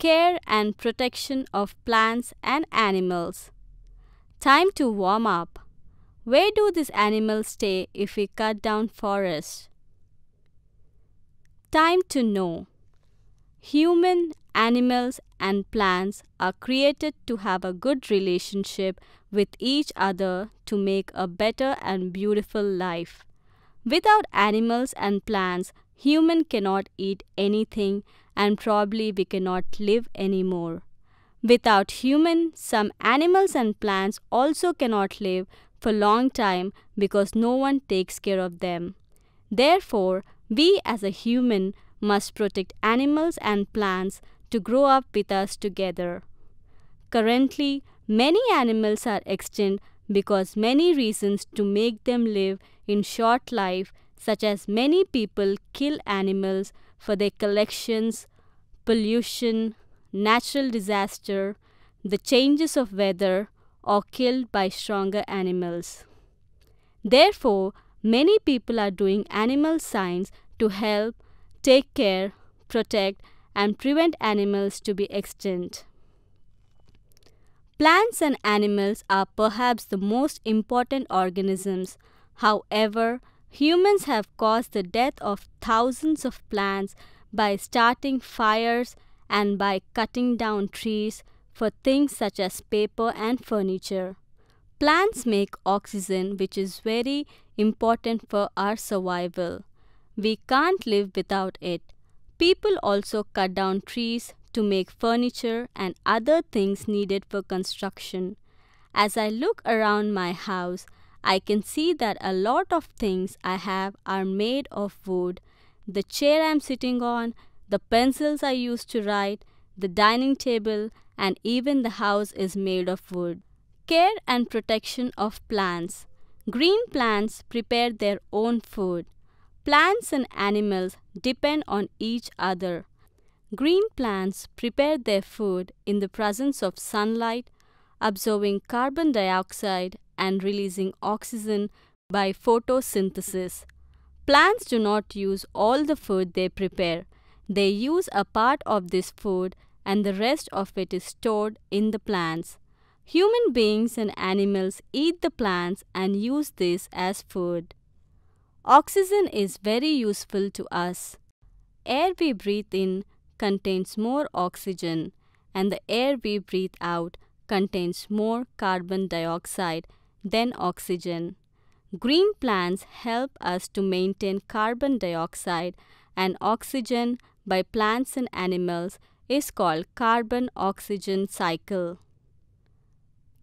care and protection of plants and animals. Time to warm up. Where do these animals stay if we cut down forests? Time to know. Human, animals and plants are created to have a good relationship with each other to make a better and beautiful life. Without animals and plants, human cannot eat anything and probably we cannot live anymore. Without human, some animals and plants also cannot live for long time because no one takes care of them. Therefore, we as a human must protect animals and plants to grow up with us together. Currently, many animals are extinct because many reasons to make them live in short life such as many people kill animals for their collections, pollution, natural disaster, the changes of weather, or killed by stronger animals. Therefore, many people are doing animal science to help, take care, protect, and prevent animals to be extinct. Plants and animals are perhaps the most important organisms. However, humans have caused the death of thousands of plants by starting fires and by cutting down trees for things such as paper and furniture. Plants make oxygen which is very important for our survival. We can't live without it. People also cut down trees to make furniture and other things needed for construction. As I look around my house, I can see that a lot of things I have are made of wood the chair I'm sitting on, the pencils I used to write, the dining table, and even the house is made of wood. Care and protection of plants. Green plants prepare their own food. Plants and animals depend on each other. Green plants prepare their food in the presence of sunlight, absorbing carbon dioxide and releasing oxygen by photosynthesis. Plants do not use all the food they prepare. They use a part of this food and the rest of it is stored in the plants. Human beings and animals eat the plants and use this as food. Oxygen is very useful to us. Air we breathe in contains more oxygen and the air we breathe out contains more carbon dioxide than oxygen. Green plants help us to maintain carbon dioxide and oxygen by plants and animals is called carbon oxygen cycle.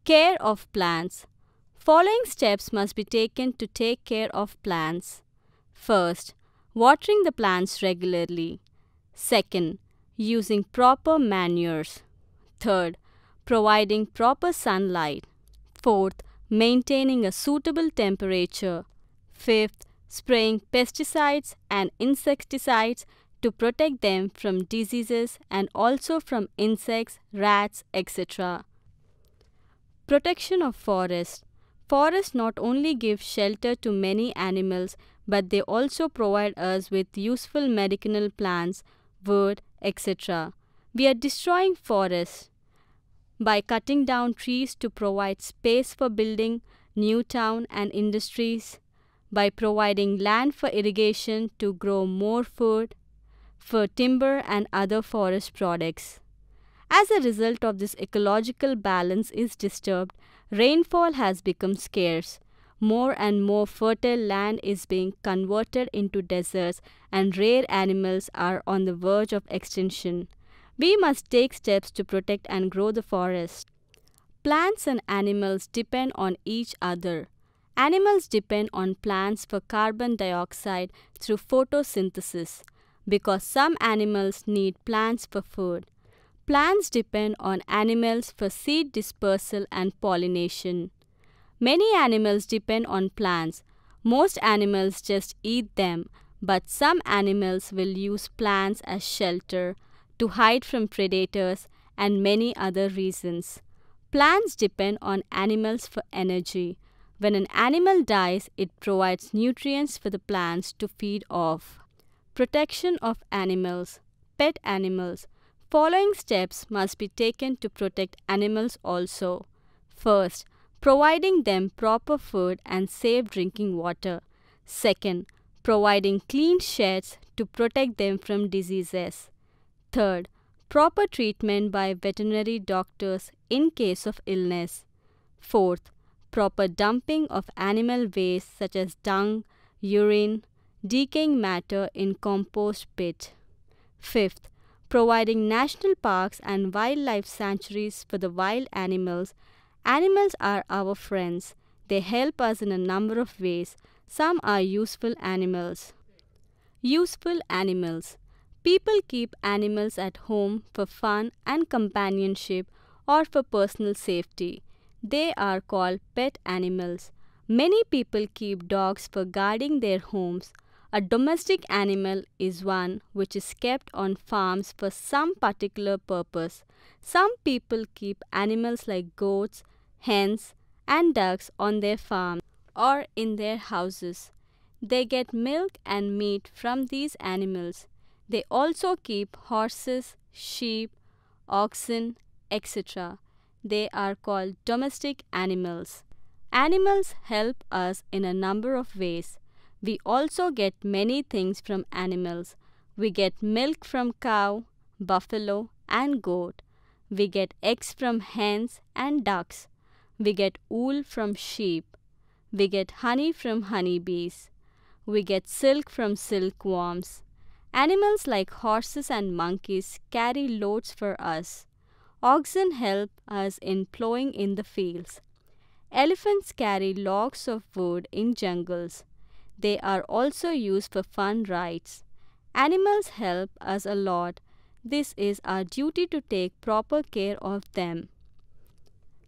Care of plants. Following steps must be taken to take care of plants. First, watering the plants regularly. Second, using proper manures. Third, providing proper sunlight. Fourth, maintaining a suitable temperature. Fifth, spraying pesticides and insecticides to protect them from diseases and also from insects, rats, etc. Protection of forests. Forests not only give shelter to many animals, but they also provide us with useful medicinal plants, wood, etc. We are destroying forests by cutting down trees to provide space for building new town and industries, by providing land for irrigation to grow more food, for timber and other forest products. As a result of this ecological balance is disturbed, rainfall has become scarce. More and more fertile land is being converted into deserts and rare animals are on the verge of extinction. We must take steps to protect and grow the forest. Plants and animals depend on each other. Animals depend on plants for carbon dioxide through photosynthesis because some animals need plants for food. Plants depend on animals for seed dispersal and pollination. Many animals depend on plants. Most animals just eat them, but some animals will use plants as shelter to hide from predators, and many other reasons. Plants depend on animals for energy. When an animal dies, it provides nutrients for the plants to feed off. Protection of animals, pet animals. Following steps must be taken to protect animals also. First, providing them proper food and safe drinking water. Second, providing clean sheds to protect them from diseases. Third, proper treatment by veterinary doctors in case of illness. Fourth, proper dumping of animal waste such as dung, urine, decaying matter in compost pit. Fifth, providing national parks and wildlife sanctuaries for the wild animals. Animals are our friends. They help us in a number of ways. Some are useful animals. Useful animals. People keep animals at home for fun and companionship or for personal safety. They are called pet animals. Many people keep dogs for guarding their homes. A domestic animal is one which is kept on farms for some particular purpose. Some people keep animals like goats, hens, and ducks on their farm or in their houses. They get milk and meat from these animals. They also keep horses, sheep, oxen, etc. They are called domestic animals. Animals help us in a number of ways. We also get many things from animals. We get milk from cow, buffalo, and goat. We get eggs from hens and ducks. We get wool from sheep. We get honey from honeybees. We get silk from silkworms. Animals like horses and monkeys carry loads for us. Oxen help us in plowing in the fields. Elephants carry logs of wood in jungles. They are also used for fun rides. Animals help us a lot. This is our duty to take proper care of them.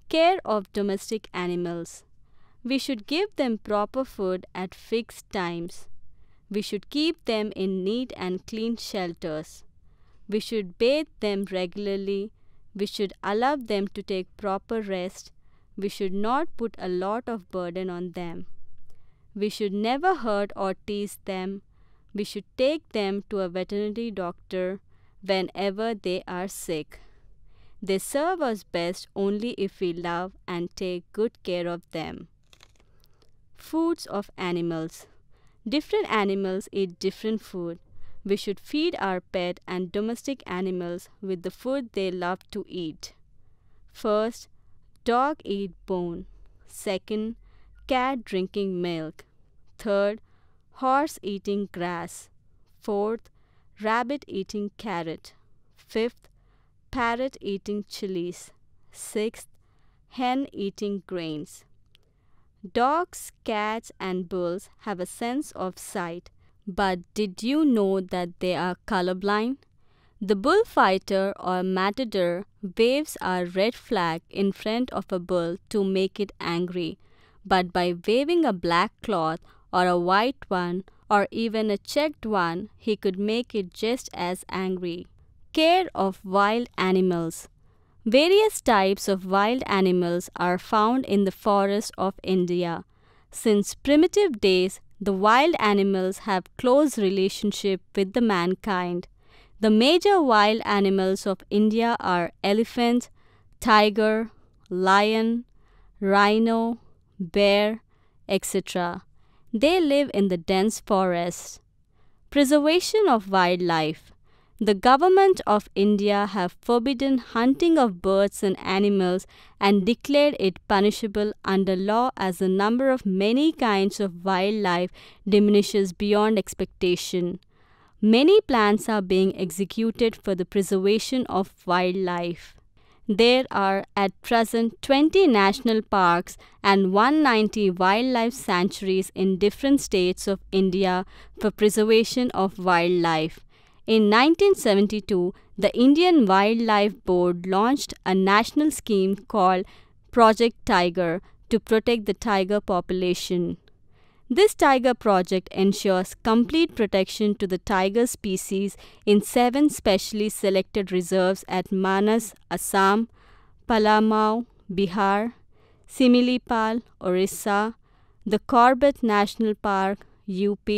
Care of domestic animals. We should give them proper food at fixed times. We should keep them in neat and clean shelters. We should bathe them regularly. We should allow them to take proper rest. We should not put a lot of burden on them. We should never hurt or tease them. We should take them to a veterinary doctor whenever they are sick. They serve us best only if we love and take good care of them. Foods of animals. Different animals eat different food. We should feed our pet and domestic animals with the food they love to eat. First, dog eat bone. Second, cat drinking milk. Third, horse eating grass. Fourth, rabbit eating carrot. Fifth, parrot eating chilies. Sixth, hen eating grains. Dogs, cats, and bulls have a sense of sight, but did you know that they are colorblind? The bullfighter or matador waves a red flag in front of a bull to make it angry, but by waving a black cloth or a white one or even a checked one, he could make it just as angry. Care of wild animals. Various types of wild animals are found in the forests of India. Since primitive days, the wild animals have close relationship with the mankind. The major wild animals of India are elephant, tiger, lion, rhino, bear, etc. They live in the dense forests. Preservation of wildlife the government of India have forbidden hunting of birds and animals and declared it punishable under law as the number of many kinds of wildlife diminishes beyond expectation. Many plans are being executed for the preservation of wildlife. There are at present 20 national parks and 190 wildlife sanctuaries in different states of India for preservation of wildlife. In 1972, the Indian Wildlife Board launched a national scheme called Project Tiger to protect the tiger population. This tiger project ensures complete protection to the tiger species in seven specially selected reserves at Manas, Assam, Palamau, Bihar, Similipal, Orissa, the Corbett National Park, UP,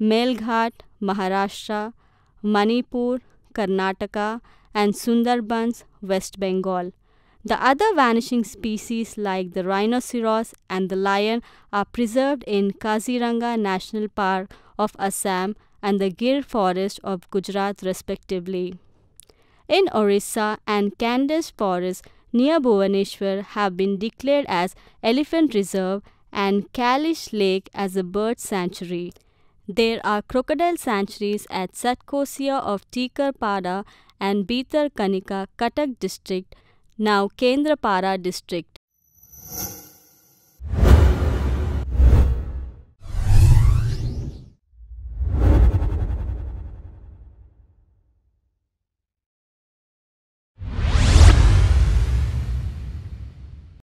Melghat, Maharashtra, Manipur, Karnataka, and Sundarbans, West Bengal. The other vanishing species like the rhinoceros and the lion are preserved in Kaziranga National Park of Assam and the Gir Forest of Gujarat respectively. In Orissa and Candace Forest near Bhubaneswar have been declared as Elephant Reserve and Kalish Lake as a bird sanctuary. There are crocodile sanctuaries at Satkosia of Tikarpada and Biter Kanika, Cuttack district, now Kendrapara district.